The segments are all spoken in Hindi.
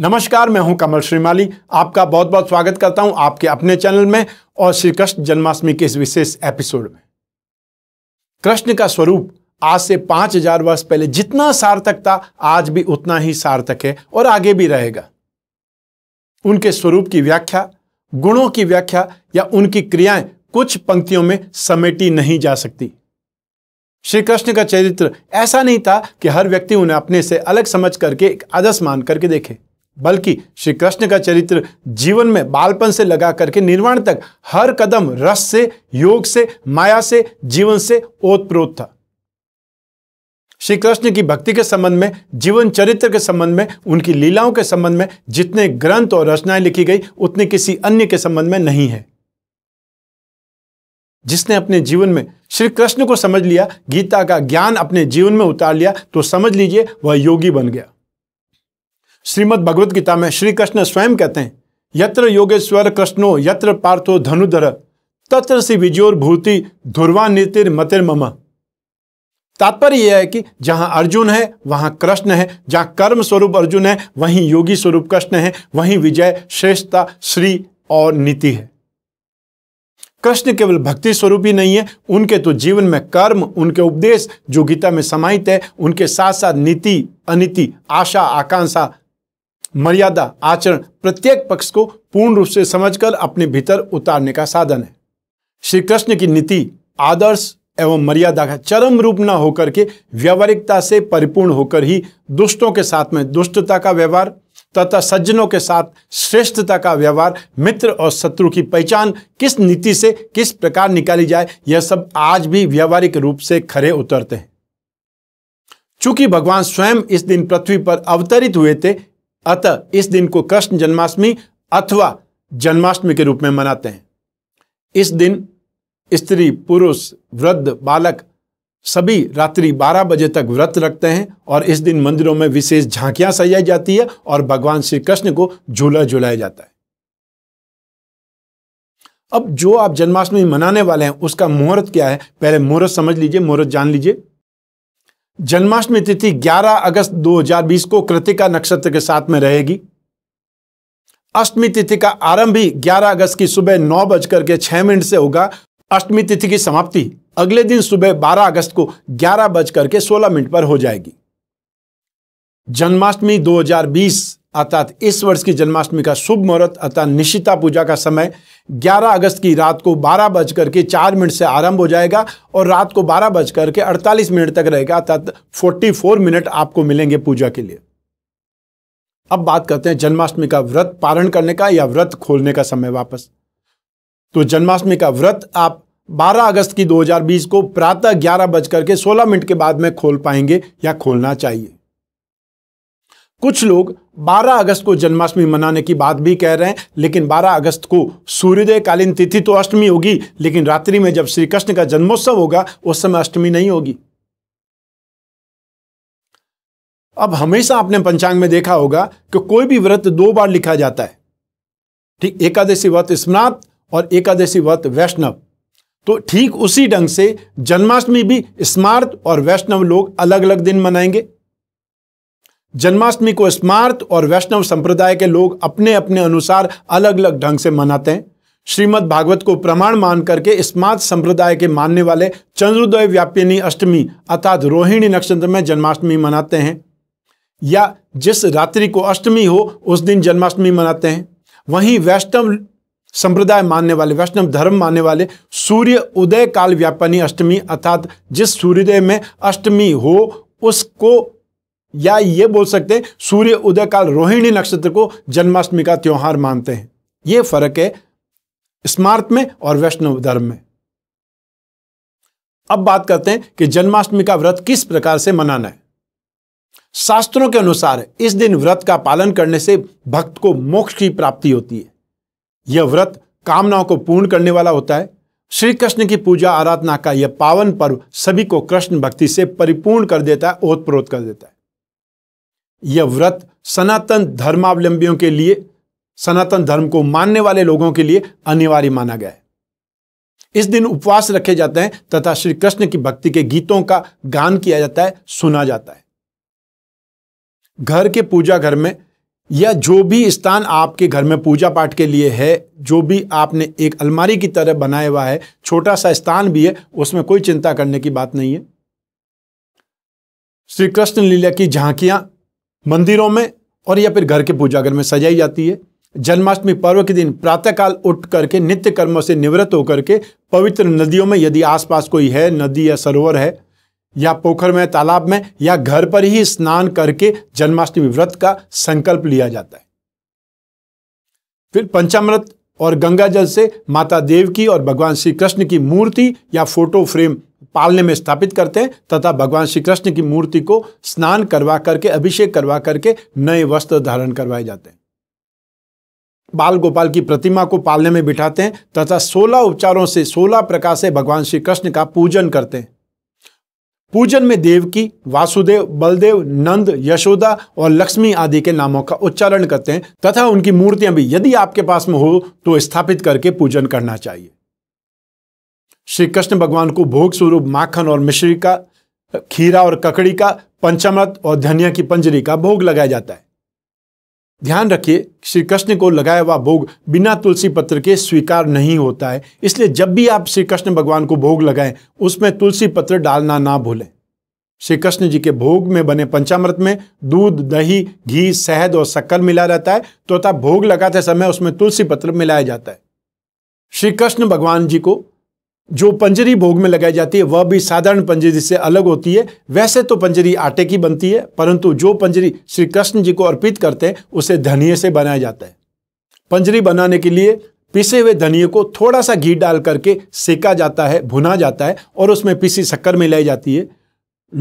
नमस्कार मैं हूं कमल श्रीमाली आपका बहुत बहुत स्वागत करता हूं आपके अपने चैनल में और श्री कृष्ण जन्माष्टमी के इस विशेष एपिसोड में कृष्ण का स्वरूप आज से पांच हजार वर्ष पहले जितना सार्थक था आज भी उतना ही सार्थक है और आगे भी रहेगा उनके स्वरूप की व्याख्या गुणों की व्याख्या या उनकी क्रियाएं कुछ पंक्तियों में समेटी नहीं जा सकती श्री कृष्ण का चरित्र ऐसा नहीं था कि हर व्यक्ति उन्हें अपने से अलग समझ करके एक आदर्श मान करके देखे बल्कि श्री कृष्ण का चरित्र जीवन में बालपन से लगा करके निर्वाण तक हर कदम रस से योग से माया से जीवन से ओतप्रोत था श्री कृष्ण की भक्ति के संबंध में जीवन चरित्र के संबंध में उनकी लीलाओं के संबंध में जितने ग्रंथ और रचनाएं लिखी गई उतने किसी अन्य के संबंध में नहीं है जिसने अपने जीवन में श्री कृष्ण को समझ लिया गीता का ज्ञान अपने जीवन में उतार लिया तो समझ लीजिए वह योगी बन गया श्रीमद भगवत गीता में श्री कृष्ण स्वयं कहते हैं यत्र योगेश्वर कृष्णो यत्र पार्थो धनुधर तत्र से विजोर भूति ध्रुवा नीतिर मतिर मम तात्पर्य यह है कि जहां अर्जुन है वहां कृष्ण है जहां कर्म स्वरूप अर्जुन है वहीं योगी स्वरूप कृष्ण है वहीं विजय श्रेष्ठता श्री और नीति है कृष्ण केवल भक्ति स्वरूप ही नहीं है उनके तो जीवन में कर्म उनके उपदेश जो गीता में समाहित है उनके साथ साथ नीति अनिति आशा आकांक्षा मर्यादा आचरण प्रत्येक पक्ष को पूर्ण रूप से समझकर अपने भीतर उतारने का साधन है श्री कृष्ण की नीति आदर्श एवं मर्यादा का चरम रूप न होकर के व्यवहारिकता से परिपूर्ण होकर ही दुष्टों के साथ में दुष्टता का व्यवहार तथा सज्जनों के साथ श्रेष्ठता का व्यवहार मित्र और शत्रु की पहचान किस नीति से किस प्रकार निकाली जाए यह सब आज भी व्यवहारिक रूप से खरे उतरते हैं चूंकि भगवान स्वयं इस दिन पृथ्वी पर अवतरित हुए थे अतः इस दिन को कृष्ण जन्माष्टमी अथवा जन्माष्टमी के रूप में मनाते हैं इस दिन स्त्री पुरुष वृद्ध बालक सभी रात्रि 12 बजे तक व्रत रखते हैं और इस दिन मंदिरों में विशेष झांकियां सजाई जाती है और भगवान श्री कृष्ण को झूला झुलाया जाता है अब जो आप जन्माष्टमी मनाने वाले हैं उसका मुहूर्त क्या है पहले मुहूर्त समझ लीजिए मुहूर्त जान लीजिए जन्माष्टमी तिथि 11 अगस्त 2020 को कृतिका नक्षत्र के साथ में रहेगी अष्टमी तिथि का आरंभ भी 11 अगस्त की सुबह नौ बजकर के छह मिनट से होगा अष्टमी तिथि की समाप्ति अगले दिन सुबह 12 अगस्त को ग्यारह बजकर के सोलह मिनट पर हो जाएगी जन्माष्टमी अर्थात इस वर्ष की जन्माष्टमी का शुभ मुहूर्त अर्थात निशिता पूजा का समय 11 अगस्त की रात को बारह बज करके चार मिनट से आरंभ हो जाएगा और रात को बारह बज करके अड़तालीस मिनट तक रहेगा अर्थात 44 मिनट आपको मिलेंगे पूजा के लिए अब बात करते हैं जन्माष्टमी का व्रत पारण करने का या व्रत खोलने का समय वापस तो जन्माष्टमी का व्रत आप 12 अगस्त की 2020 को प्रातः ग्यारह बज करके सोलह मिनट के बाद में खोल पाएंगे या खोलना चाहिए कुछ लोग 12 अगस्त को जन्माष्टमी मनाने की बात भी कह रहे हैं लेकिन 12 अगस्त को सूर्योदयकालीन तिथि तो अष्टमी होगी लेकिन रात्रि में जब श्री कृष्ण का जन्मोत्सव होगा उस समय अष्टमी नहीं होगी अब हमेशा आपने पंचांग में देखा होगा कि कोई भी व्रत दो बार लिखा जाता है ठीक एकादशी व्रत स्नात और एकादशी व्रत वैष्णव तो ठीक उसी ढंग से जन्माष्टमी भी स्मार्त और वैष्णव लोग अलग अलग दिन मनाएंगे जन्माष्टमी को स्मार्त और वैष्णव संप्रदाय के लोग अपने अपने अनुसार अलग अलग ढंग से मनाते हैं श्रीमद् भागवत को प्रमाण मान करके स्मार्त संप्रदाय के मानने वाले चंद्रोदय व्यापिनी अष्टमी अर्थात रोहिणी नक्षत्र में जन्माष्टमी मनाते हैं या जिस रात्रि को अष्टमी हो उस दिन जन्माष्टमी मनाते हैं वहीं वैष्णव संप्रदाय मानने वाले वैष्णव धर्म मानने वाले सूर्य उदय काल व्यापनी अष्टमी अर्थात जिस सूर्योदय में अष्टमी हो उसको या ये बोल सकते हैं सूर्य उदय काल रोहिणी नक्षत्र को जन्माष्टमी का त्यौहार मानते हैं ये फर्क है स्मार्त में और वैष्णव धर्म में अब बात करते हैं कि जन्माष्टमी का व्रत किस प्रकार से मनाना है शास्त्रों के अनुसार इस दिन व्रत का पालन करने से भक्त को मोक्ष की प्राप्ति होती है यह व्रत कामनाओं को पूर्ण करने वाला होता है श्री कृष्ण की पूजा आराधना का यह पावन पर्व सभी को कृष्ण भक्ति से परिपूर्ण कर देता है ओतप्रोत कर देता है यह व्रत सनातन धर्मावलंबियों के लिए सनातन धर्म को मानने वाले लोगों के लिए अनिवार्य माना गया है इस दिन उपवास रखे जाते हैं तथा श्री कृष्ण की भक्ति के गीतों का गान किया जाता है सुना जाता है घर के पूजा घर में या जो भी स्थान आपके घर में पूजा पाठ के लिए है जो भी आपने एक अलमारी की तरह बनाया हुआ है छोटा सा स्थान भी है उसमें कोई चिंता करने की बात नहीं है श्री कृष्ण लीला की झांकियां मंदिरों में और या फिर घर के पूजा घर में सजाई जाती है जन्माष्टमी पर्व के दिन प्रातःकाल उठ करके नित्य कर्मों से निवृत्त होकर के पवित्र नदियों में यदि आसपास कोई है नदी या सरोवर है या पोखर में तालाब में या घर पर ही स्नान करके जन्माष्टमी व्रत का संकल्प लिया जाता है फिर पंचामृत और गंगा जल से माता देव की और भगवान श्री कृष्ण की मूर्ति या फोटो फ्रेम पालने में स्थापित करते हैं तथा भगवान श्री कृष्ण की मूर्ति को स्नान करवा करके अभिषेक करवा करके नए वस्त्र धारण करवाए जाते हैं बाल गोपाल की प्रतिमा को पालने में बिठाते हैं तथा सोलह उपचारों से सोलह प्रकार से भगवान श्री कृष्ण का पूजन करते हैं पूजन में देव की वासुदेव बलदेव नंद यशोदा और लक्ष्मी आदि के नामों का उच्चारण करते हैं तथा उनकी मूर्तियां भी यदि आपके पास में हो तो स्थापित करके पूजन करना चाहिए श्री कृष्ण भगवान को भोग स्वरूप माखन और मिश्री का खीरा और ककड़ी का पंचामृत और धनिया की पंजरी का भोग लगाया जाता है ध्यान रखिए श्री कृष्ण को लगाया हुआ भोग बिना तुलसी पत्र के स्वीकार नहीं होता है इसलिए जब भी आप श्री कृष्ण भगवान को भोग लगाएं उसमें तुलसी पत्र डालना ना भूलें श्री कृष्ण जी के भोग में बने पंचामृत में दूध दही घी शहद और शक्कर मिला रहता है तो तथा भोग लगाते समय उसमें तुलसी पत्र मिलाया जाता है श्री कृष्ण भगवान जी को जो पंजरी भोग में लगाई जाती है वह भी साधारण पंजरी से अलग होती है वैसे तो पंजरी आटे की बनती है परंतु जो पंजरी श्री कृष्ण जी को अर्पित करते हैं उसे धनिए से बनाया जाता है पंजरी बनाने के लिए पिसे हुए धनिए को थोड़ा सा घी डाल करके सेका जाता है भुना जाता है और उसमें पीसी शक्कर मिलाई जाती है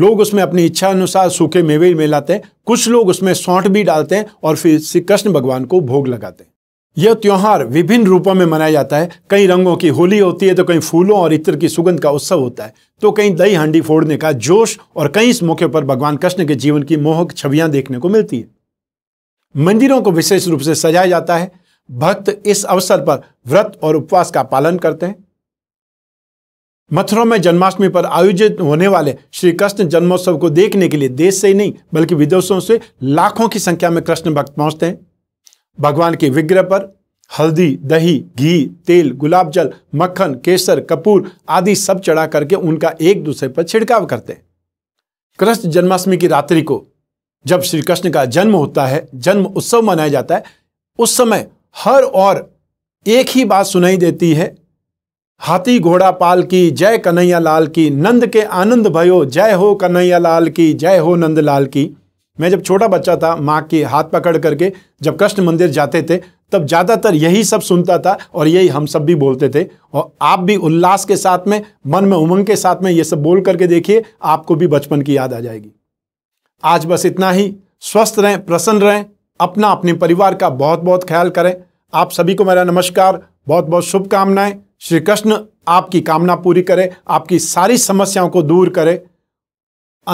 लोग उसमें अपनी इच्छा अनुसार सूखे मेवे मिलाते हैं कुछ लोग उसमें सौंठ भी डालते हैं और फिर श्री कृष्ण भगवान को भोग लगाते हैं यह त्यौहार विभिन्न रूपों में मनाया जाता है कई रंगों की होली होती है तो कहीं फूलों और इत्र की सुगंध का उत्सव होता है तो कहीं दही हांडी फोड़ने का जोश और कई इस मौके पर भगवान कृष्ण के जीवन की मोहक छवियां देखने को मिलती है मंदिरों को विशेष रूप से सजाया जाता है भक्त इस अवसर पर व्रत और उपवास का पालन करते हैं मथुरा में जन्माष्टमी पर आयोजित होने वाले श्री कृष्ण जन्मोत्सव को देखने के लिए देश से ही नहीं बल्कि विदेशों से लाखों की संख्या में कृष्ण भक्त पहुंचते हैं भगवान के विग्रह पर हल्दी दही घी तेल गुलाब जल मक्खन केसर कपूर आदि सब चढ़ा करके उनका एक दूसरे पर छिड़काव करते हैं कृष्ण जन्माष्टमी की रात्रि को जब श्री कृष्ण का जन्म होता है जन्म उत्सव मनाया जाता है उस समय हर और एक ही बात सुनाई देती है हाथी घोड़ा पाल की जय कन्हैया लाल की नंद के आनंद भयो जय हो कन्हैया लाल की जय हो नंद लाल की मैं जब छोटा बच्चा था माँ के हाथ पकड़ करके जब कृष्ण मंदिर जाते थे तब ज़्यादातर यही सब सुनता था और यही हम सब भी बोलते थे और आप भी उल्लास के साथ में मन में उमंग के साथ में ये सब बोल करके देखिए आपको भी बचपन की याद आ जाएगी आज बस इतना ही स्वस्थ रहें प्रसन्न रहें अपना अपने परिवार का बहुत बहुत ख्याल करें आप सभी को मेरा नमस्कार बहुत बहुत शुभकामनाएं श्री कृष्ण आपकी कामना पूरी करे आपकी सारी समस्याओं को दूर करे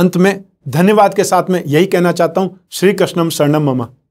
अंत में धन्यवाद के साथ मैं यही कहना चाहता हूँ श्री कृष्णम शरणम ममा